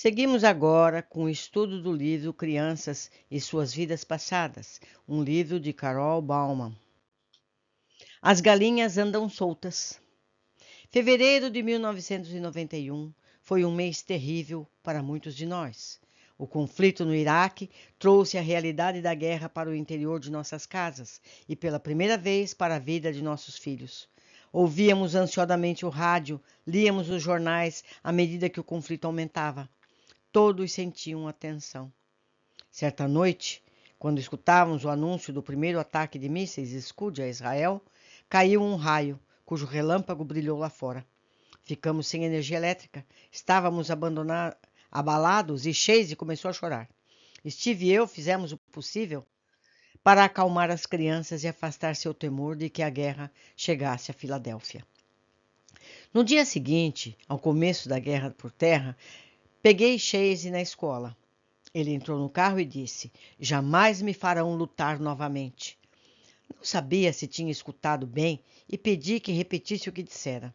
Seguimos agora com o estudo do livro Crianças e Suas Vidas Passadas, um livro de Carol Bauman. As galinhas andam soltas. Fevereiro de 1991 foi um mês terrível para muitos de nós. O conflito no Iraque trouxe a realidade da guerra para o interior de nossas casas e, pela primeira vez, para a vida de nossos filhos. Ouvíamos ansiosamente o rádio, líamos os jornais à medida que o conflito aumentava todos sentiam a tensão. Certa noite, quando escutávamos o anúncio do primeiro ataque de mísseis Scud a Israel, caiu um raio, cujo relâmpago brilhou lá fora. Ficamos sem energia elétrica, estávamos abalados e Chase começou a chorar. Steve e eu fizemos o possível para acalmar as crianças e afastar seu temor de que a guerra chegasse a Filadélfia. No dia seguinte, ao começo da guerra por terra, Peguei Chase na escola. Ele entrou no carro e disse: Jamais me farão lutar novamente. Não sabia se tinha escutado bem e pedi que repetisse o que dissera.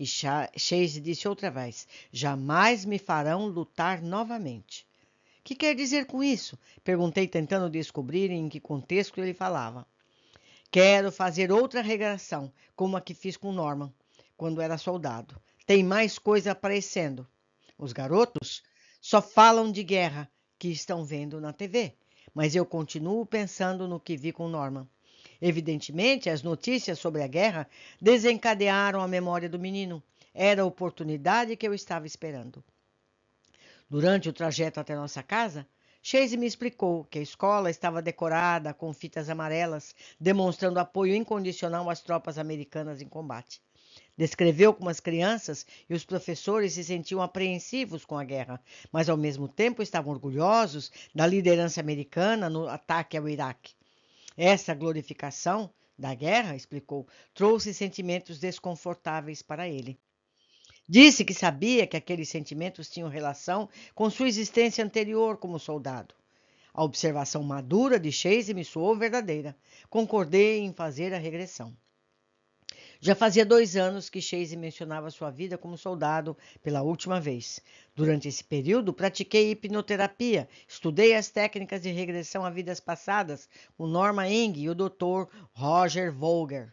E Chase disse outra vez: Jamais me farão lutar novamente. Que quer dizer com isso? Perguntei, tentando descobrir em que contexto ele falava. Quero fazer outra regressão, como a que fiz com Norman, quando era soldado. Tem mais coisa aparecendo os garotos, só falam de guerra que estão vendo na TV. Mas eu continuo pensando no que vi com Norman. Evidentemente, as notícias sobre a guerra desencadearam a memória do menino. Era a oportunidade que eu estava esperando. Durante o trajeto até nossa casa, Chase me explicou que a escola estava decorada com fitas amarelas, demonstrando apoio incondicional às tropas americanas em combate. Descreveu como as crianças e os professores se sentiam apreensivos com a guerra, mas ao mesmo tempo estavam orgulhosos da liderança americana no ataque ao Iraque. Essa glorificação da guerra, explicou, trouxe sentimentos desconfortáveis para ele. Disse que sabia que aqueles sentimentos tinham relação com sua existência anterior como soldado. A observação madura de Chase me soou verdadeira. Concordei em fazer a regressão. Já fazia dois anos que Chase mencionava sua vida como soldado pela última vez. Durante esse período, pratiquei hipnoterapia, estudei as técnicas de regressão a vidas passadas com Norma Ing e o Dr. Roger Volger.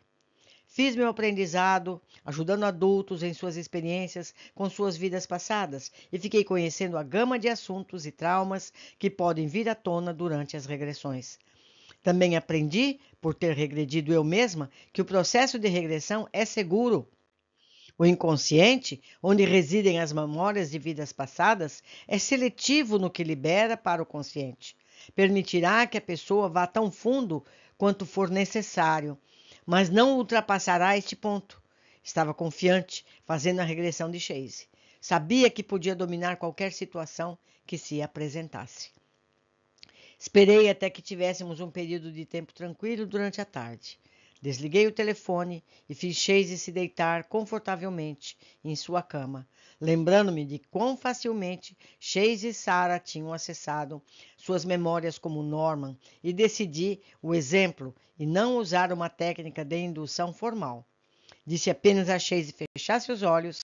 Fiz meu aprendizado ajudando adultos em suas experiências com suas vidas passadas e fiquei conhecendo a gama de assuntos e traumas que podem vir à tona durante as regressões. Também aprendi, por ter regredido eu mesma, que o processo de regressão é seguro. O inconsciente, onde residem as memórias de vidas passadas, é seletivo no que libera para o consciente. Permitirá que a pessoa vá tão fundo quanto for necessário, mas não ultrapassará este ponto. Estava confiante, fazendo a regressão de Chase. Sabia que podia dominar qualquer situação que se apresentasse. Esperei até que tivéssemos um período de tempo tranquilo durante a tarde. Desliguei o telefone e fiz Chase se deitar confortavelmente em sua cama, lembrando-me de quão facilmente Chase e Sarah tinham acessado suas memórias como Norman e decidi o exemplo e não usar uma técnica de indução formal. Disse apenas a Chase fechasse os olhos,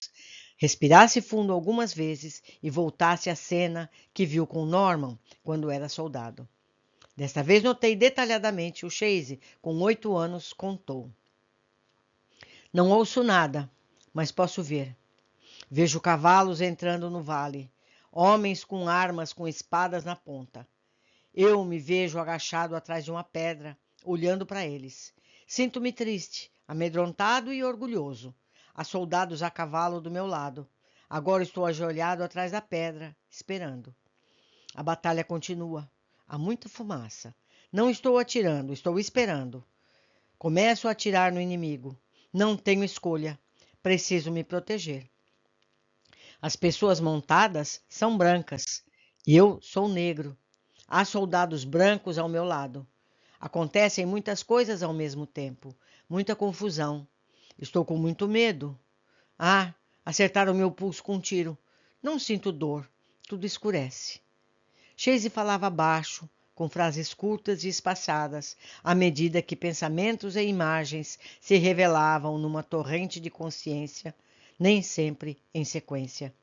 respirasse fundo algumas vezes e voltasse à cena que viu com Norman quando era soldado. Desta vez notei detalhadamente o Chase, com oito anos, contou. Não ouço nada, mas posso ver. Vejo cavalos entrando no vale, homens com armas com espadas na ponta. Eu me vejo agachado atrás de uma pedra, olhando para eles. Sinto-me triste, amedrontado e orgulhoso. Há soldados a cavalo do meu lado. Agora estou ajoelhado atrás da pedra, esperando. A batalha continua. Há muita fumaça. Não estou atirando, estou esperando. Começo a atirar no inimigo. Não tenho escolha. Preciso me proteger. As pessoas montadas são brancas e eu sou negro. Há soldados brancos ao meu lado. Acontecem muitas coisas ao mesmo tempo muita confusão. Estou com muito medo. Ah, acertaram meu pulso com um tiro. Não sinto dor. Tudo escurece. Chase falava baixo, com frases curtas e espaçadas, à medida que pensamentos e imagens se revelavam numa torrente de consciência, nem sempre em sequência.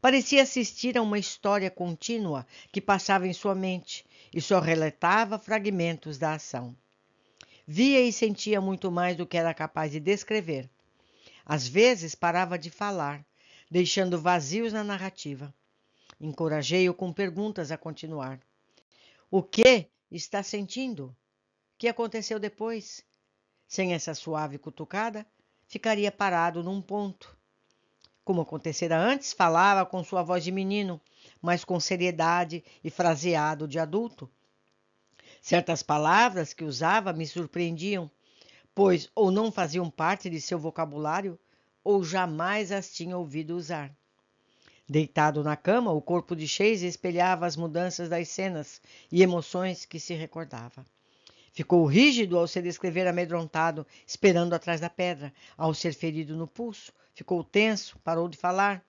Parecia assistir a uma história contínua que passava em sua mente e só relatava fragmentos da ação. Via e sentia muito mais do que era capaz de descrever. Às vezes parava de falar, deixando vazios na narrativa. Encorajei-o com perguntas a continuar. O que está sentindo? O que aconteceu depois? Sem essa suave cutucada, ficaria parado num ponto. Como acontecera antes, falava com sua voz de menino, mas com seriedade e fraseado de adulto, Certas palavras que usava me surpreendiam, pois ou não faziam parte de seu vocabulário ou jamais as tinha ouvido usar. Deitado na cama, o corpo de Chase espelhava as mudanças das cenas e emoções que se recordava. Ficou rígido ao se descrever amedrontado, esperando atrás da pedra. Ao ser ferido no pulso, ficou tenso, parou de falar.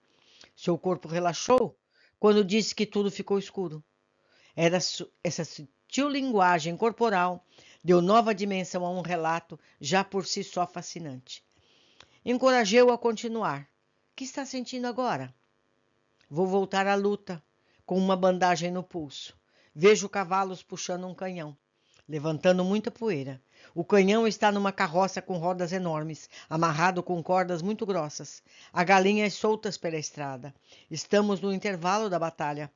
Seu corpo relaxou quando disse que tudo ficou escuro. Era essa sutil linguagem corporal, deu nova dimensão a um relato já por si só fascinante. Encorajei-o a continuar. O que está sentindo agora? Vou voltar à luta, com uma bandagem no pulso. Vejo cavalos puxando um canhão, levantando muita poeira. O canhão está numa carroça com rodas enormes, amarrado com cordas muito grossas. Há galinhas soltas pela estrada. Estamos no intervalo da batalha.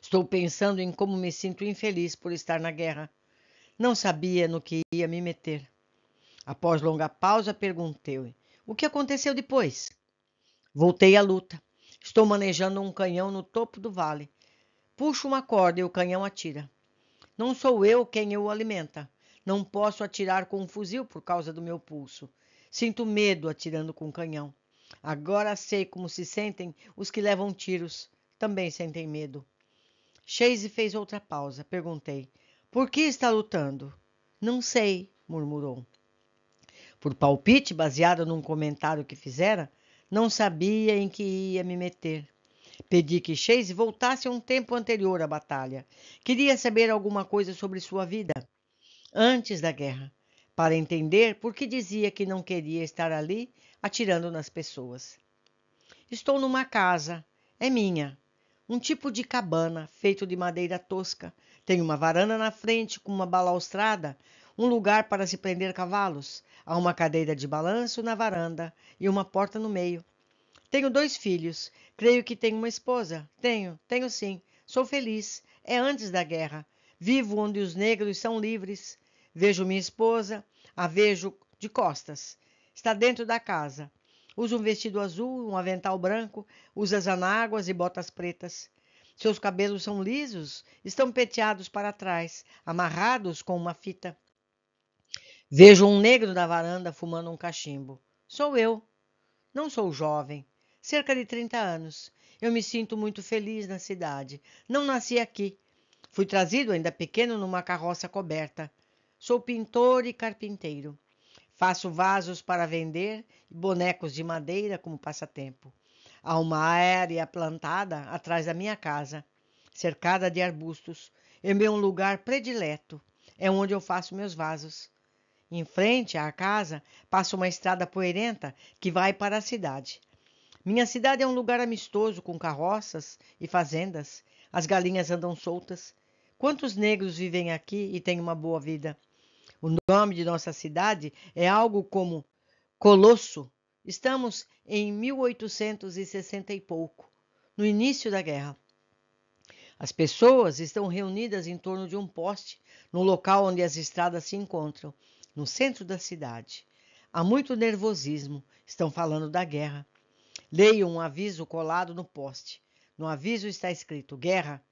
Estou pensando em como me sinto infeliz por estar na guerra. Não sabia no que ia me meter. Após longa pausa, perguntei: O que aconteceu depois? Voltei à luta. Estou manejando um canhão no topo do vale. Puxo uma corda e o canhão atira. Não sou eu quem o alimenta. Não posso atirar com um fuzil por causa do meu pulso. Sinto medo atirando com um canhão. Agora sei como se sentem os que levam tiros. Também sentem medo. Chase fez outra pausa. Perguntei: Por que está lutando? Não sei, murmurou. Por palpite, baseado num comentário que fizera, não sabia em que ia me meter. Pedi que Chase voltasse a um tempo anterior à batalha. Queria saber alguma coisa sobre sua vida antes da guerra, para entender por que dizia que não queria estar ali atirando nas pessoas. Estou numa casa, é minha, um tipo de cabana feito de madeira tosca. Tem uma varanda na frente com uma balaustrada, um lugar para se prender cavalos. Há uma cadeira de balanço na varanda e uma porta no meio. Tenho dois filhos. Creio que tenho uma esposa. Tenho, tenho sim. Sou feliz. É antes da guerra. Vivo onde os negros são livres. Vejo minha esposa, a vejo de costas. Está dentro da casa. Usa um vestido azul, um avental branco, usa zanáguas e botas pretas. Seus cabelos são lisos, estão peteados para trás, amarrados com uma fita. Vejo um negro da varanda fumando um cachimbo. Sou eu. Não sou jovem, cerca de 30 anos. Eu me sinto muito feliz na cidade. Não nasci aqui. Fui trazido ainda pequeno numa carroça coberta. Sou pintor e carpinteiro. Faço vasos para vender e bonecos de madeira como passatempo. Há uma área plantada atrás da minha casa, cercada de arbustos. É meu lugar predileto. É onde eu faço meus vasos. Em frente à casa passa uma estrada poeirenta que vai para a cidade. Minha cidade é um lugar amistoso com carroças e fazendas. As galinhas andam soltas. Quantos negros vivem aqui e têm uma boa vida? O nome de nossa cidade é algo como Colosso. Estamos em 1860 e pouco, no início da guerra. As pessoas estão reunidas em torno de um poste, no local onde as estradas se encontram, no centro da cidade. Há muito nervosismo, estão falando da guerra. Leiam um aviso colado no poste. No aviso está escrito: Guerra,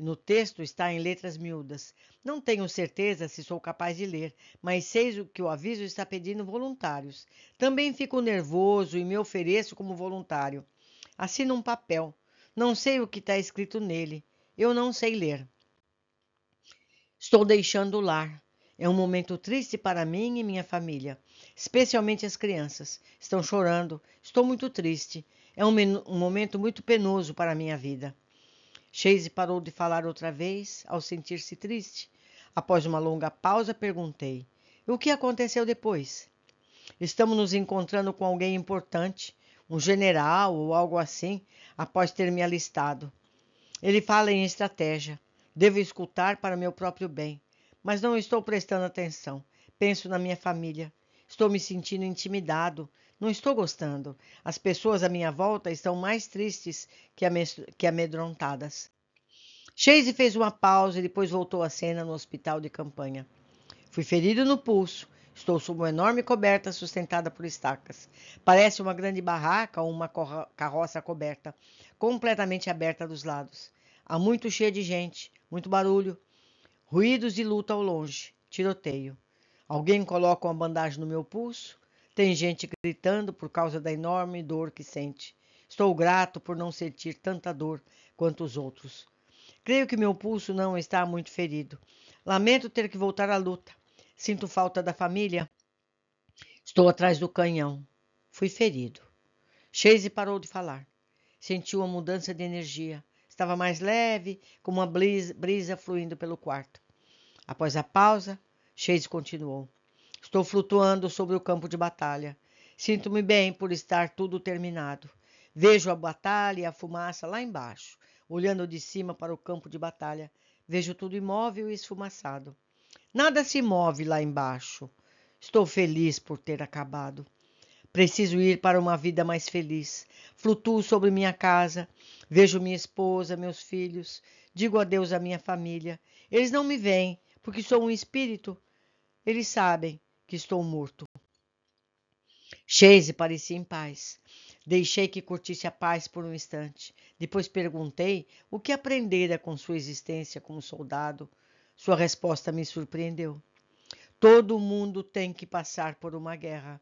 e no texto está em letras miúdas. Não tenho certeza se sou capaz de ler, mas sei que o aviso está pedindo voluntários. Também fico nervoso e me ofereço como voluntário. Assino um papel. Não sei o que está escrito nele. Eu não sei ler. Estou deixando o lar. É um momento triste para mim e minha família, especialmente as crianças. Estão chorando. Estou muito triste. É um, um momento muito penoso para a minha vida. Chase parou de falar outra vez, ao sentir-se triste. Após uma longa pausa, perguntei: O que aconteceu depois? Estamos nos encontrando com alguém importante, um general ou algo assim, após ter me alistado. Ele fala em estratégia. Devo escutar para meu próprio bem, mas não estou prestando atenção. Penso na minha família. Estou me sentindo intimidado, não estou gostando. As pessoas à minha volta estão mais tristes que amedrontadas. Chase fez uma pausa e depois voltou à cena no hospital de campanha. Fui ferido no pulso. Estou sob uma enorme coberta sustentada por estacas. Parece uma grande barraca ou uma carroça coberta, completamente aberta dos lados. Há muito cheio de gente, muito barulho, ruídos de luta ao longe, tiroteio. Alguém coloca uma bandagem no meu pulso, tem gente gritando por causa da enorme dor que sente. Estou grato por não sentir tanta dor quanto os outros. Creio que meu pulso não está muito ferido. Lamento ter que voltar à luta. Sinto falta da família. Estou atrás do canhão. Fui ferido. Chase parou de falar. Sentiu uma mudança de energia. Estava mais leve, com uma brisa, brisa fluindo pelo quarto. Após a pausa, Chase continuou. Estou flutuando sobre o campo de batalha. Sinto-me bem por estar tudo terminado. Vejo a batalha e a fumaça lá embaixo. Olhando de cima para o campo de batalha, vejo tudo imóvel e esfumaçado. Nada se move lá embaixo. Estou feliz por ter acabado. Preciso ir para uma vida mais feliz. Flutuo sobre minha casa, vejo minha esposa, meus filhos, digo adeus à minha família. Eles não me veem, porque sou um espírito. Eles sabem que estou morto. Chase parecia em paz. Deixei que curtisse a paz por um instante. Depois perguntei o que aprendera com sua existência como soldado. Sua resposta me surpreendeu. Todo mundo tem que passar por uma guerra.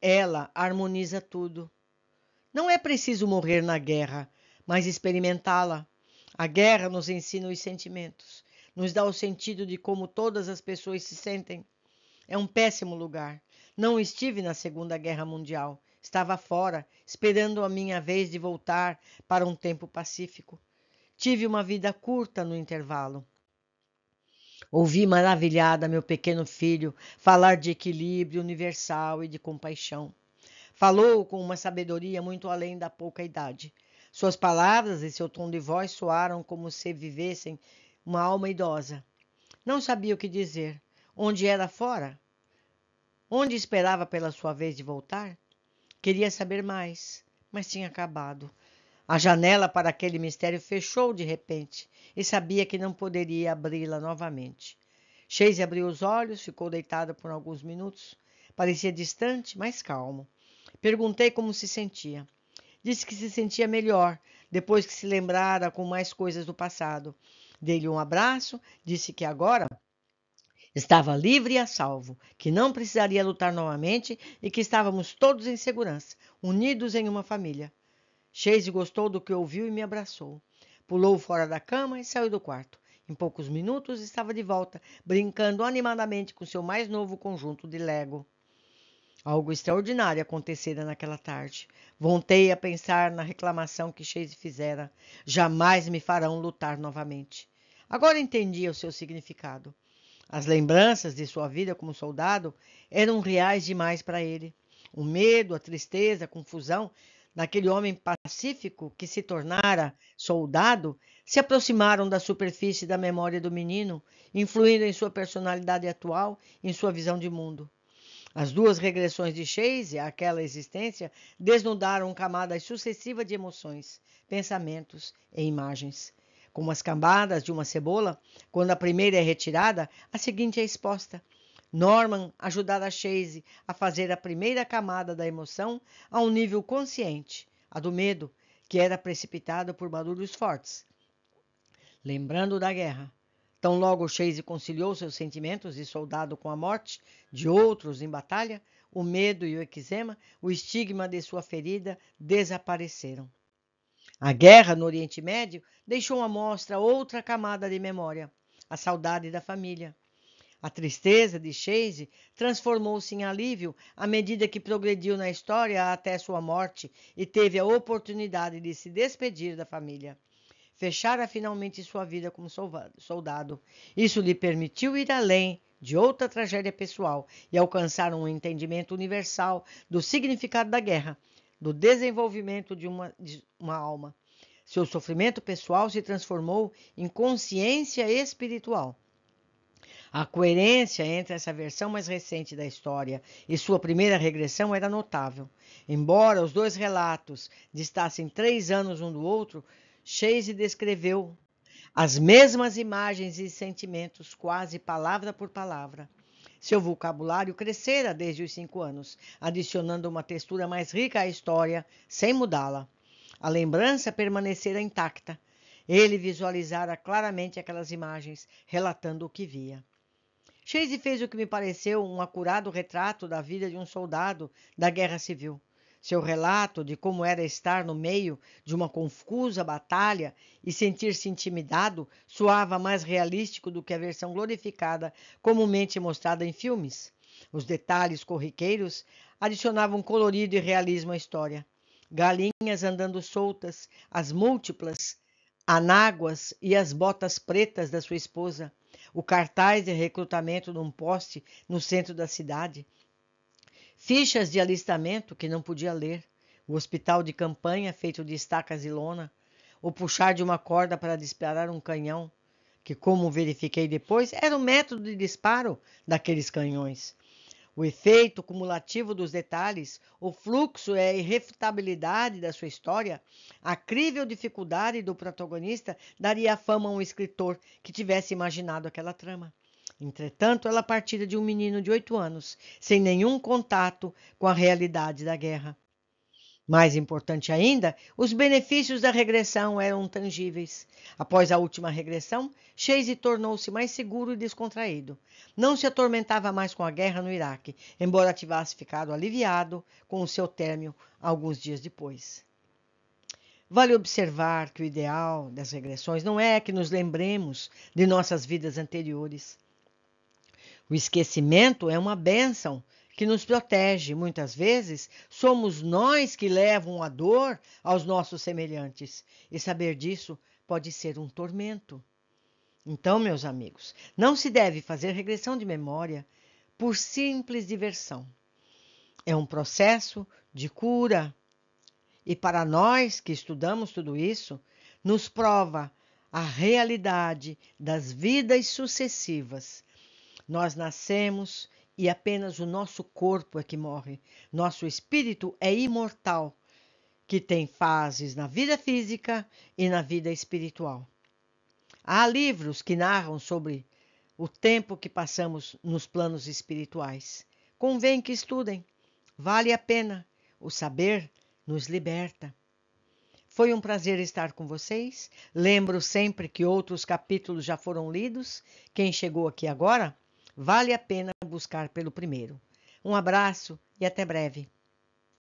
Ela harmoniza tudo. Não é preciso morrer na guerra, mas experimentá-la. A guerra nos ensina os sentimentos, nos dá o sentido de como todas as pessoas se sentem. É um péssimo lugar. Não estive na Segunda Guerra Mundial. Estava fora, esperando a minha vez de voltar para um tempo pacífico. Tive uma vida curta no intervalo. Ouvi maravilhada meu pequeno filho falar de equilíbrio universal e de compaixão. Falou com uma sabedoria muito além da pouca idade. Suas palavras e seu tom de voz soaram como se vivessem uma alma idosa. Não sabia o que dizer onde era fora? Onde esperava pela sua vez de voltar? Queria saber mais, mas tinha acabado. A janela para aquele mistério fechou de repente e sabia que não poderia abri-la novamente. Chase abriu os olhos, ficou deitada por alguns minutos. Parecia distante, mas calmo. Perguntei como se sentia. Disse que se sentia melhor depois que se lembrara com mais coisas do passado. Dei-lhe um abraço, disse que agora Estava livre e a salvo, que não precisaria lutar novamente e que estávamos todos em segurança, unidos em uma família. Chase gostou do que ouviu e me abraçou. Pulou fora da cama e saiu do quarto. Em poucos minutos estava de volta, brincando animadamente com seu mais novo conjunto de Lego. Algo extraordinário acontecera naquela tarde. Voltei a pensar na reclamação que Chase fizera. Jamais me farão lutar novamente. Agora entendia o seu significado. As lembranças de sua vida como soldado eram reais demais para ele. O medo, a tristeza, a confusão daquele homem pacífico que se tornara soldado se aproximaram da superfície da memória do menino, influindo em sua personalidade atual, em sua visão de mundo. As duas regressões de Chase àquela existência desnudaram camadas sucessivas de emoções, pensamentos e imagens como as cambadas de uma cebola, quando a primeira é retirada, a seguinte é exposta. Norman ajudara Chase a fazer a primeira camada da emoção a um nível consciente, a do medo, que era precipitado por barulhos fortes. Lembrando da guerra, tão logo Chase conciliou seus sentimentos de soldado com a morte de outros em batalha, o medo e o eczema, o estigma de sua ferida desapareceram. A guerra no Oriente Médio deixou à mostra outra camada de memória, a saudade da família. A tristeza de Chase transformou-se em alívio à medida que progrediu na história até sua morte e teve a oportunidade de se despedir da família. Fechara finalmente sua vida como soldado. Isso lhe permitiu ir além de outra tragédia pessoal e alcançar um entendimento universal do significado da guerra, do desenvolvimento de uma, de uma alma. Seu sofrimento pessoal se transformou em consciência espiritual. A coerência entre essa versão mais recente da história e sua primeira regressão era notável. Embora os dois relatos distassem três anos um do outro, Chase descreveu as mesmas imagens e sentimentos, quase palavra por palavra. Seu vocabulário crescera desde os cinco anos, adicionando uma textura mais rica à história, sem mudá-la. A lembrança permanecera intacta. Ele visualizara claramente aquelas imagens, relatando o que via. Chase fez o que me pareceu um acurado retrato da vida de um soldado da Guerra Civil. Seu relato de como era estar no meio de uma confusa batalha e sentir-se intimidado soava mais realístico do que a versão glorificada comumente mostrada em filmes. Os detalhes corriqueiros adicionavam colorido e realismo à história. Galinhas andando soltas, as múltiplas anáguas e as botas pretas da sua esposa, o cartaz de recrutamento num poste no centro da cidade, fichas de alistamento que não podia ler, o hospital de campanha feito de estacas e lona, o puxar de uma corda para disparar um canhão, que, como verifiquei depois, era o método de disparo daqueles canhões. O efeito cumulativo dos detalhes, o fluxo e a irrefutabilidade da sua história, a crível dificuldade do protagonista daria fama a um escritor que tivesse imaginado aquela trama. Entretanto, ela partira de um menino de oito anos, sem nenhum contato com a realidade da guerra. Mais importante ainda, os benefícios da regressão eram tangíveis. Após a última regressão, Chase tornou-se mais seguro e descontraído. Não se atormentava mais com a guerra no Iraque, embora tivesse ficado aliviado com o seu término alguns dias depois. Vale observar que o ideal das regressões não é que nos lembremos de nossas vidas anteriores. O esquecimento é uma bênção que nos protege. Muitas vezes somos nós que levam a dor aos nossos semelhantes, e saber disso pode ser um tormento. Então, meus amigos, não se deve fazer regressão de memória por simples diversão. É um processo de cura. E para nós que estudamos tudo isso, nos prova a realidade das vidas sucessivas nós nascemos e apenas o nosso corpo é que morre. Nosso espírito é imortal, que tem fases na vida física e na vida espiritual. Há livros que narram sobre o tempo que passamos nos planos espirituais. Convém que estudem. Vale a pena. O saber nos liberta. Foi um prazer estar com vocês. Lembro sempre que outros capítulos já foram lidos. Quem chegou aqui agora Vale a pena buscar pelo primeiro. Um abraço e até breve.